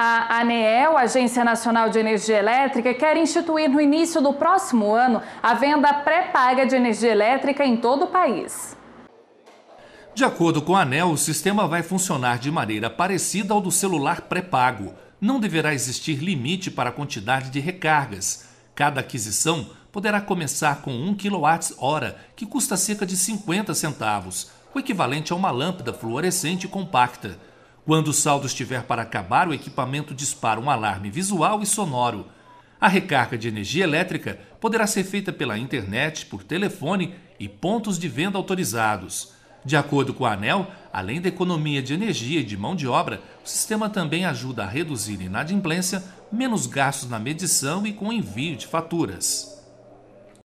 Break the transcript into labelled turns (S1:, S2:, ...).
S1: A ANEEL, Agência Nacional de Energia Elétrica, quer instituir no início do próximo ano a venda pré-paga de energia elétrica em todo o país.
S2: De acordo com a ANEL, o sistema vai funcionar de maneira parecida ao do celular pré-pago. Não deverá existir limite para a quantidade de recargas. Cada aquisição poderá começar com 1 kWh, que custa cerca de 50 centavos, o equivalente a uma lâmpada fluorescente compacta. Quando o saldo estiver para acabar, o equipamento dispara um alarme visual e sonoro. A recarga de energia elétrica poderá ser feita pela internet, por telefone e pontos de venda autorizados. De acordo com a ANEL, além da economia de energia e de mão de obra, o sistema também ajuda a reduzir inadimplência, menos gastos na medição e com envio de faturas.